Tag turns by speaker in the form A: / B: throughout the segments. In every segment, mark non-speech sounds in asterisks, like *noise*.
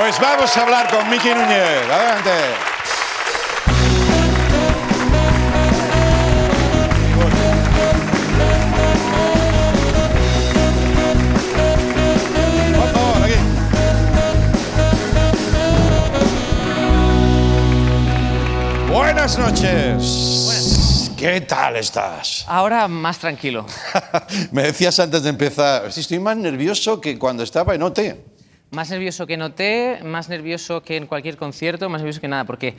A: Pues vamos a hablar con Miki Núñez. Adelante. Buenas noches. ¿Qué tal estás? Ahora más tranquilo. *laughs* Me decías antes de empezar, estoy más nervioso que cuando estaba en OT.
B: Más nervioso que noté, más nervioso que en cualquier concierto, más nervioso que nada, porque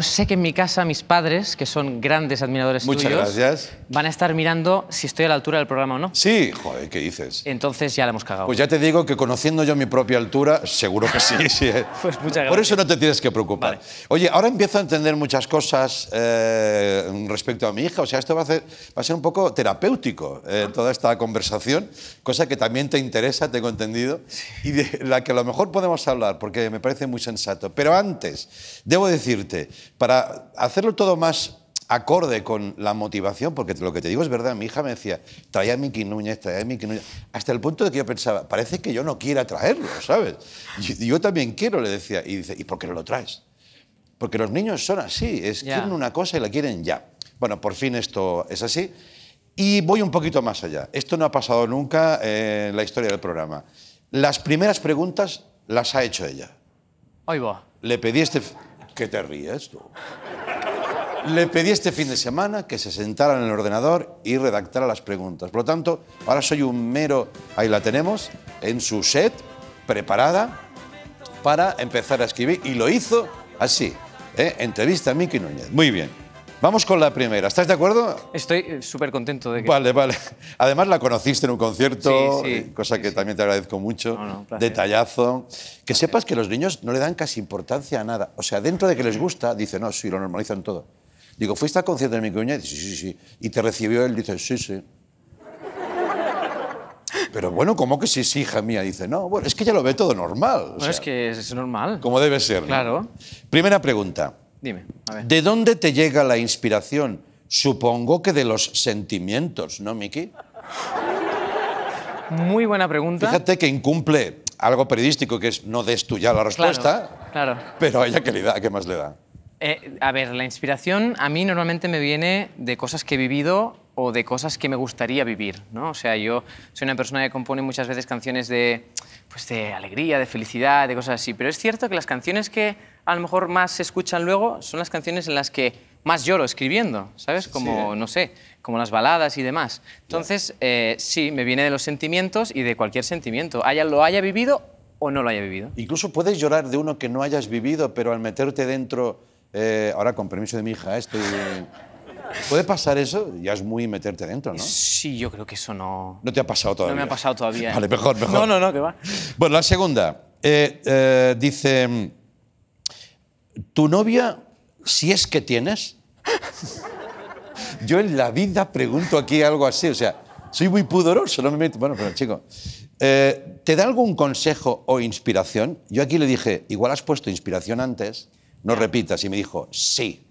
B: sé que en mi casa mis padres, que son grandes admiradores Muchas tuyos, van a estar mirando si estoy a la altura del programa o no. Sí, joder, ¿qué dices? Entonces ya la hemos
A: cagado. Pues ya te digo que conociendo yo mi propia altura, seguro que sí. *laughs* Eh. pues muchas gracias. Por eso no te tienes que preocupar. Oye, ahora empiezo a entender muchas cosas eh, respecto a mi hija. O sea, esto va a, ser, va a ser un poco terapéutico, eh, ah. toda esta conversación, cosa que también te interesa, tengo entendido. Y de la que a lo mejor podemos hablar, porque me parece muy sensato. Pero antes, debo decirte, para hacerlo todo más acorde con la motivación, porque lo que te digo es verdad, mi hija me decía, traía a Miki traía a hasta el punto de que yo pensaba, parece que yo no quiera traerlo, ¿sabes? Yo, yo también quiero, le decía, y dice, ¿y por qué no lo traes? Porque los niños son así, es, quieren una cosa y la quieren ya. Bueno, por fin esto es así. Y voy un poquito más allá. Esto no ha pasado nunca en la historia del programa. Las primeras preguntas las ha hecho ella. Ahí va. Le pedí este... ¿Qué te ríes tú? Le pedí este fin de semana que se sentara en el ordenador y redactara las preguntas. Por lo tanto, ahora soy un mero... Ahí la tenemos, en su set, preparada para empezar a escribir. Y lo hizo así. ¿eh? Entrevista a Miki Núñez. Muy bien. Vamos con la primera. ¿Estás de acuerdo? Estoy eh, súper contento de que... Vale, vale. *laughs* Además la conociste en un concierto, sí, eh, cosa que también te agradezco mucho. No, no, Detallazo. Que sepas que los niños no le dan casi importancia a nada. O sea, dentro de que les gusta, dice, no, sí, lo normalizan todo. Digo, ¿fuiste al concierto de mi cuña? Y dice, sí, sí, sí. Y te recibió él, dice, sí, sí. Pero bueno, ¿cómo que sí, sí, hija mía? Dice, no, bueno, es que ya lo ve todo normal. No es que es normal. Como debe ser. Claro. Primera pregunta. Dime, a ver. ¿De dónde te llega la inspiración? Supongo que de los sentimientos, ¿no, Miki?
B: Muy buena pregunta. Fíjate
A: que incumple algo periodístico que es no des tú ya la respuesta. Claro, Pero a ella le da, ¿qué más le da?
B: Eh, a ver, la inspiración a mí normalmente me viene de cosas que he vivido o de cosas que me gustaría vivir, ¿no? O sea, yo soy una persona que compone muchas veces canciones de, pues de alegría, de felicidad, de cosas así, pero es cierto que las canciones que a lo mejor más se escuchan luego son las canciones en las que más lloro escribiendo, ¿sabes? Como, no sé, como las baladas y demás. Entonces, eh, sí, me viene de los sentimientos y de cualquier sentimiento, haya, lo haya vivido o no lo haya
A: vivido. Incluso puedes llorar de uno que no hayas vivido, pero al meterte dentro, eh, ahora con permiso de mi hija, ¿eh? estoy... ¿Puede pasar eso? Ya es muy meterte dentro, ¿no? Sí, yo creo que eso no. No te ha pasado todavía. No me ha pasado
B: todavía. *laughs* Vale, mejor, mejor. No, no, no, que
A: va. Bueno, la segunda. Eh, eh, dice. Tu novia, si es que tienes. yo en la vida pregunto aquí algo así, o sea, soy muy pudoroso, no me meto. Bueno, pero chico. Eh, ¿Te da algún consejo o inspiración? Yo aquí le dije, igual has puesto inspiración antes, no repitas. Y me dijo, sí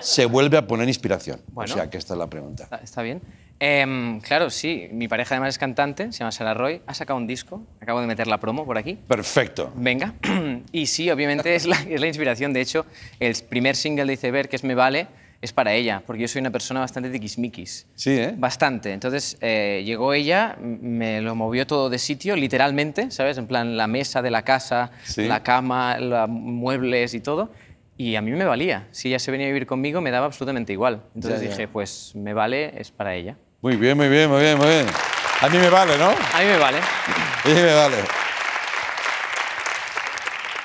A: se vuelve a poner inspiración. o sea, que esta es la pregunta.
B: Está, bien. Em, claro, sí. Mi pareja además es cantante, se llama Sara Roy. Ha sacado un disco. Acabo de meter la promo por aquí.
A: Perfecto.
B: Venga. *clears throat* y sí, obviamente es la, inspiración. De hecho, el primer single de Iceberg, que es Me Vale, es para ella, porque yo soy una persona bastante de tiquismiquis. Sí, ¿eh? Bastante. Entonces eh, llegó ella, me lo movió todo de sitio, literalmente, ¿sabes? En plan, la mesa de la casa, la cama, los muebles y todo. Y a mí me valía. Si ella se venía a vivir conmigo, me daba absolutamente igual. Entonces dije,
A: pues me vale, es para ella. Muy bien, muy bien, muy bien, muy bien. A mí me vale, ¿no? A mí me vale. A mí me vale.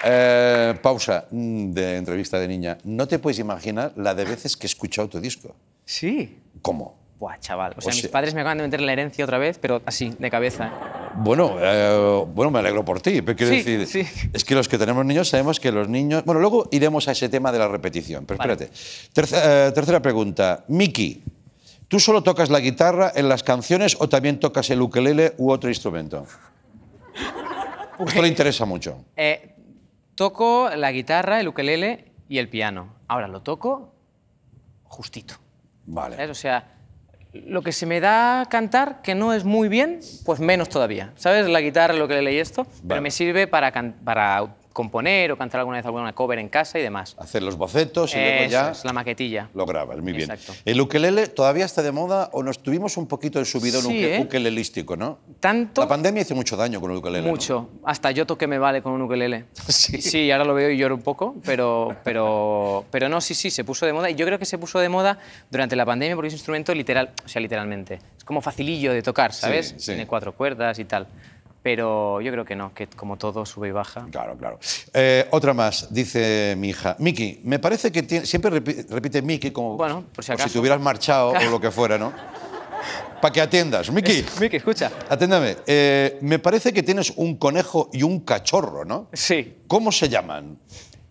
A: Eh, pausa mm, de entrevista de niña. No te puedes imaginar la de veces que he escuchado tu disco. Sí. ¿Cómo? Buah, chaval. O sea, mis padres
B: me acaban de meter la herencia otra vez, pero así, de cabeza.
A: Bueno, eh, bueno, me alegro por ti. decir, es que los que tenemos niños sabemos que los niños. Bueno, luego iremos a ese tema de la repetición. Pero espérate. Eh, tercera pregunta. Miki, ¿tú solo tocas la guitarra en las canciones o también tocas el ukelele u otro instrumento? *laughs* Esto le interesa mucho.
B: Eh, toco la guitarra, el ukelele y el piano. Ahora lo toco justito. Vale. O sea lo que se me da cantar, que no es muy bien, pues menos todavía. ¿Sabes? La guitarra, lo que le leí esto, pero me sirve para, para componer o cantar alguna vez alguna cover en casa y demás.
A: Hacer los bocetos y luego ya...
B: la maquetilla. Lo grabas,
A: muy bien. ¿El ukelele todavía está de moda o nos tuvimos un poquito en subido en ¿eh? ukelelístico, no? Tanto... La pandemia hizo mucho daño con el ukelele, Mucho.
B: Hasta yo toqué me vale con un ukelele. *laughs* ¿Sí? sí, ahora lo veo y lloro un poco, pero, pero, pero no, sí, sí, se puso de moda. Y yo creo que se puso de moda durante la pandemia porque es instrumento literal, o sea, literalmente. Es como facilillo de tocar, ¿sabes? Tiene cuatro cuerdas y tal. Pero yo creo que no, que como todo sube y baja. Claro, claro.
A: Eh, otra más, dice mi hija. Miki, me parece que siempre repite Miki como, bueno, por si, te hubieras marchado o lo que *laughs* fuera, ¿no? Para que atiendas. Miki. Miki, escucha. Aténdame. Eh, me parece que tienes un conejo y un cachorro, ¿no? Sí. ¿Cómo se llaman?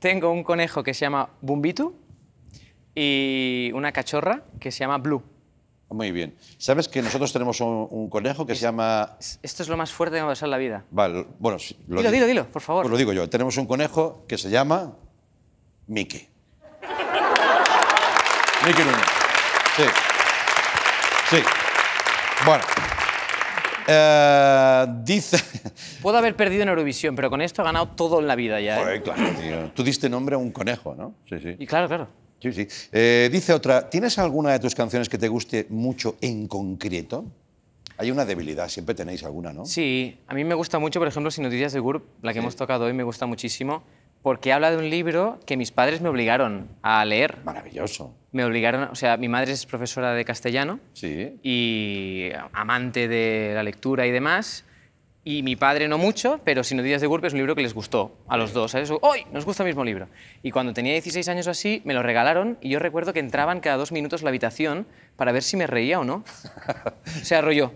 B: Tengo un conejo que se llama Bumbitu y una cachorra que se llama Blue.
A: Muy bien. ¿Sabes que nosotros tenemos un, conejo que se llama...
B: Esto es lo más fuerte que me va a pasar en la vida.
A: Vale, bueno... dilo, dilo, por favor. Pues lo digo yo. Tenemos un conejo que se llama... Mickey. Miki Núñez. Sí. Sí. Bueno. Eh,
B: dice... *laughs* Puedo haber perdido en Eurovisión, pero con esto ha ganado todo en la vida ya. ¿eh?
A: claro, tío. Tú diste nombre a un conejo, ¿no? Sí, sí. Y claro, claro. Sí, sí. Eh, dice otra, ¿tienes alguna de tus canciones que te guste mucho en concreto? Hay una debilidad, siempre tenéis alguna, ¿no?
B: Sí, a mí me gusta mucho, por ejemplo, Sin Noticias de Gurb, la que hemos tocado hoy, me gusta muchísimo, porque habla de un libro que mis padres me obligaron a leer. Maravilloso. Me obligaron, o sea, mi madre es profesora de castellano y amante de la lectura y demás, y mi padre no mucho, pero si Noticias de Gurpe es un libro que les gustó a los dos. ¿sabes? ¡Hoy! Nos gusta el mismo libro. Y cuando tenía 16 años así, me lo regalaron y yo recuerdo que entraban cada dos minutos la habitación para ver si me reía o no. *laughs* Se arrolló.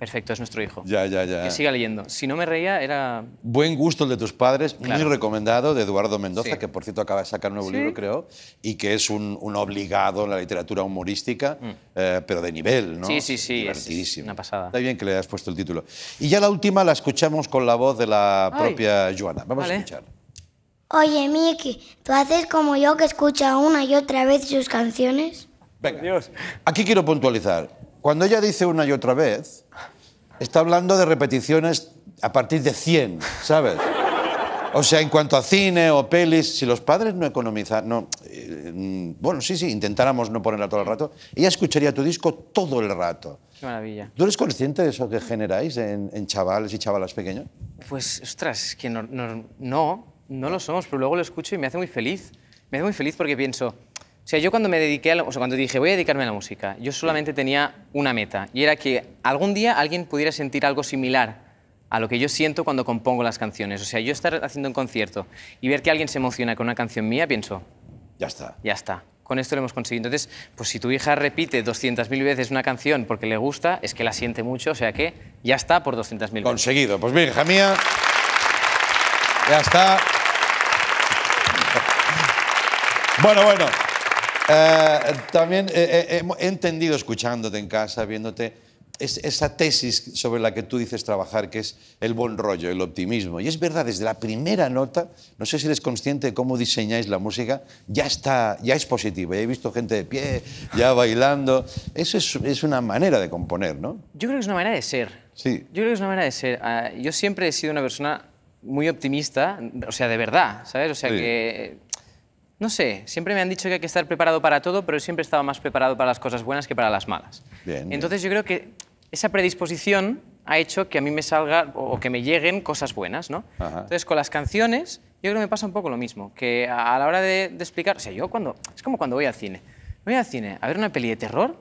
B: Perfecto, es nuestro hijo.
A: Ya, ya, ya. Que siga
B: leyendo. Si no me reía, era...
A: Buen gusto el de tus padres, muy recomendado, de Eduardo Mendoza, que por cierto acaba de sacar un nuevo libro, creo, y que es un, obligado en la literatura humorística, mm. eh, pero de nivel, ¿no? Sí, sí, sí. Es una pasada. Está bien que le hayas puesto el título. Y ya la última la escuchamos con la voz de la propia Joana. Vamos a escuchar.
B: Oye, Miki, ¿tú haces como yo que escucha una y otra vez sus canciones?
A: Venga, Dios. aquí quiero puntualizar. Cuando ella dice una y otra vez, está hablando de repeticiones a partir de 100, ¿sabes? O sea, en cuanto a cine o pelis, si los padres no economizan, no, eh, mm, bueno, sí, sí, intentáramos no ponerla todo el rato, ella escucharía tu disco todo el rato.
B: Qué maravilla. ¿Tú
A: eres consciente de eso que generáis en, chavales y chavalas pequeños?
B: Pues, ostras, que no, no, no, lo somos, pero luego lo escucho y me hace muy feliz. Me hace muy feliz porque pienso, o sea, yo cuando me dediqué, a la, o sea, cuando dije voy a dedicarme a la música, yo solamente tenía una meta y era que algún día alguien pudiera sentir algo similar a lo que yo siento cuando compongo las canciones. O sea, yo estar haciendo un concierto y ver que alguien se emociona con una canción mía, pienso, ya está. Ya está. Con esto lo hemos conseguido. Entonces, pues si tu hija repite 200.000 veces una canción porque le gusta, es que la siente mucho, o sea que ya está por 200.000 Conseguido.
A: Pues mira, hija mía, ya está. *laughs* Bueno, bueno. Eh, también eh, eh, he entendido escuchándote en casa, viéndote, esa tesis sobre la que tú dices trabajar, que es el buen rollo, el optimismo. Y es verdad, desde la primera nota, no sé si eres consciente de cómo diseñáis la música, ya, está, ya es positiva. Ya he visto gente de pie, ya bailando. Eso es, es una manera de componer, ¿no?
B: Yo creo que es una manera de ser. Sí. Yo creo que es una manera de ser. Ah, yo siempre he sido una persona muy optimista, o sea, de verdad, ¿sabes? O sea, que no sé, siempre me han dicho que hay que estar preparado para todo, pero siempre he estado más preparado para las cosas buenas que para las malas. Entonces yo creo que esa predisposición ha hecho que a mí me salga o que me lleguen cosas buenas, ¿no? Entonces con las canciones yo creo que me pasa un poco lo mismo, que a la hora de, de explicar, o sea, yo cuando, es como cuando voy al cine, voy al cine a ver una peli de terror,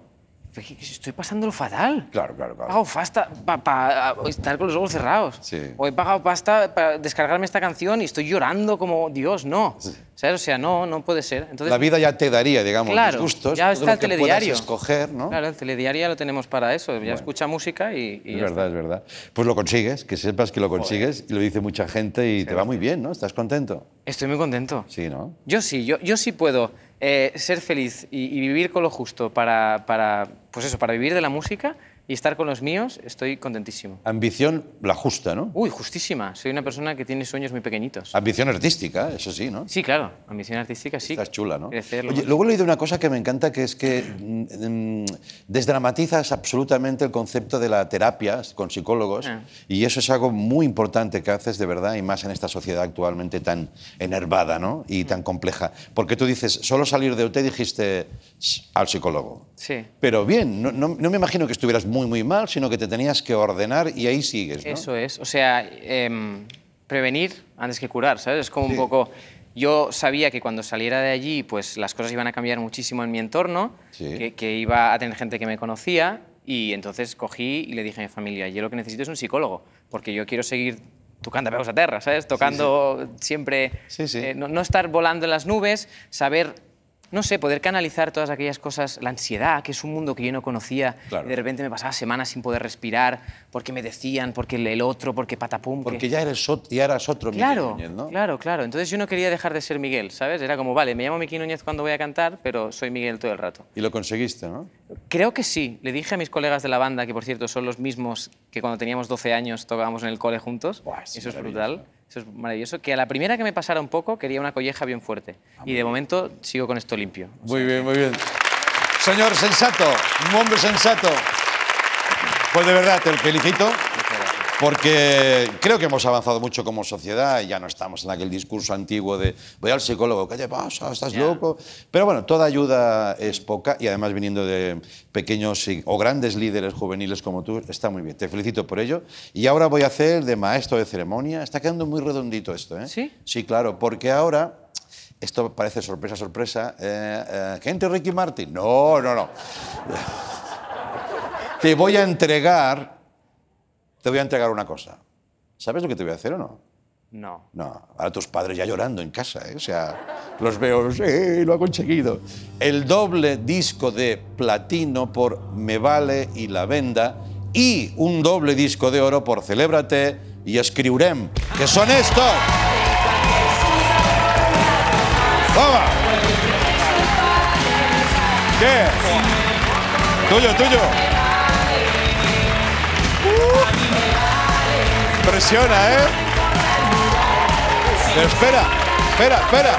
B: Estoy pasándolo fatal. Claro, claro, claro. He pagado pasta para estar con los ojos cerrados. Sí. O he pagado pasta para descargarme esta canción y estoy llorando como Dios, no. Sí. ¿Sabes? O sea, no, no puede ser. Entonces, la vida ya
A: te daría, digamos, los gustos. Ya está el telediario. escoger,
B: ¿no? Claro, el telediario ya lo tenemos para eso. Ya escucha música y.
A: es verdad, es verdad. Pues lo consigues, que sepas que lo consigues y lo dice mucha gente y te va muy bien, ¿no? ¿Estás contento? Estoy muy contento. Sí, ¿no?
B: Yo sí, yo, yo sí puedo eh, ser feliz y, y, vivir con lo justo para, para, pues eso, para vivir de la música y estar con los míos, estoy contentísimo.
A: Ambición la justa, ¿no?
B: Uy, justísima. Soy una persona que tiene sueños muy pequeñitos.
A: Ambición artística, eso sí, ¿no? Sí, claro.
B: Ambición artística, sí. Estás chula, ¿no? Oye, luego
A: he oído una cosa que me encanta, que es que mm, mm, desdramatizas absolutamente el concepto de la terapia con psicólogos ah. y eso es algo muy importante que haces de verdad y más en esta sociedad actualmente tan enervada, ¿no? Y mm. tan compleja. Porque tú dices, solo salir de UT e dijiste al psicólogo. Pero bien, no, me imagino que estuvieras muy, muy mal, sino que te tenías que ordenar y ahí sigues. Eso
B: es, o sea, em, prevenir antes que curar, ¿sabes? Es como un poco... Yo sabía que cuando saliera de allí, pues las cosas iban a cambiar muchísimo en mi entorno, que, iba a tener gente que me conocía y entonces cogí y le dije a mi familia, yo lo que necesito es un psicólogo, porque yo quiero seguir tocando a a tierra, ¿sabes? Tocando siempre, eh, no, estar volando en las nubes, saber no sé, poder canalizar todas aquellas cosas, la ansiedad, que es un mundo que yo no conocía, y de repente me pasaba semanas sin poder respirar, porque me decían, porque el otro,
A: porque patapum. Porque ya, eres, eras otro Miguel Núñez, ¿no?
B: Claro, claro. Entonces yo no quería dejar de ser Miguel, ¿sabes? Era como, vale, me llamo Miki Núñez cuando voy a cantar, pero soy Miguel todo el rato.
A: Y lo conseguiste, ¿no?
B: Creo que sí. Le dije a mis colegas de la banda, que por cierto son los mismos que cuando teníamos 12 años tocábamos en el cole juntos, eso es brutal. Eso es maravilloso. Que a la primera que me pasara un poco quería una colleja bien fuerte. Ah, y de momento sigo con esto limpio.
A: muy bien, muy bien. Señor sensato, un hombre sensato. Pues de verdad, te felicito. Porque creo que hemos avanzado mucho como sociedad, y ya no estamos en aquel discurso antiguo de voy al psicólogo, ¿qué te pasa? ¿Estás loco? Pero bueno, toda ayuda es poca y además viniendo de pequeños o grandes líderes juveniles como tú, está muy bien. Te felicito por ello. Y ahora voy a hacer de maestro de ceremonia. Está quedando muy redondito esto, ¿eh? Sí. Sí, claro, porque ahora esto parece sorpresa, sorpresa. Eh, eh, gente Ricky Martin? No, no, no. *laughs* Te voy a entregar te voy a entregar una cosa. ¿Sabes lo que te voy a hacer o no? No. No. Ahora tus padres ya llorando en casa, ¿eh? O sea, los veo, sí, lo ha conseguido. El doble disco de platino por Me Vale y La Venda y un doble disco de oro por Celébrate y Escriurem, que son estos. ¡Toma! ¿Qué? Tuyo, tuyo. Presiona, ¿eh? espera, espera, espera.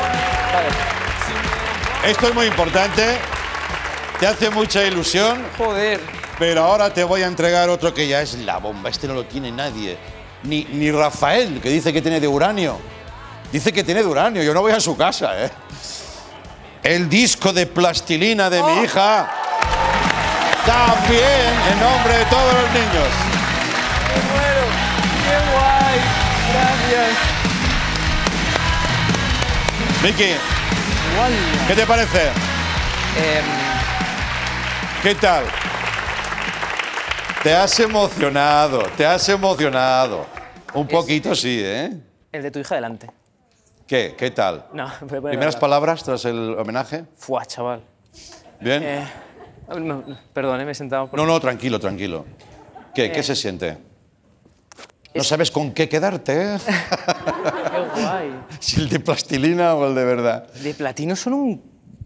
A: Esto es muy importante. Te hace mucha ilusión. Joder. Pero ahora te voy a entregar otro que ya es la bomba. Este no lo tiene nadie. Ni, ni Rafael, que dice que tiene de uranio. Dice que tiene de uranio. Yo no voy a su casa, ¿eh? El disco de plastilina de mi oh. hija. También en nombre de todos los niños. Miki, ¿qué te parece? Em. ¿Qué tal? Te has emocionado, te has emocionado. Un poquito sí, ¿eh?
B: El de tu hija delante.
A: ¿Qué? ¿Qué tal?
B: No, *laughs* Primeras
A: palabras tras el homenaje. Fua, chaval. Bien. Eh,
B: perdón, eh, me he sentado. No, no,
A: tranquilo, tranquilo. ¿Qué, ¿Qué eh. se siente? No sabes con qué quedarte, ¿eh? *laughs* qué guay. Si el de plastilina o el de verdad. De platino son un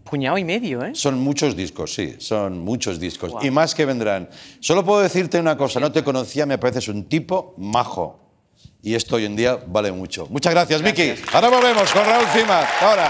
A: puñado y medio, ¿eh? Son muchos discos, sí, son muchos discos. Y más que vendrán. Solo puedo decirte una cosa, no te conocía, me pareces un tipo majo. Y esto hoy en día vale mucho. Muchas gracias, Vicky. Ahora volvemos con Raúl Cima. Ahora.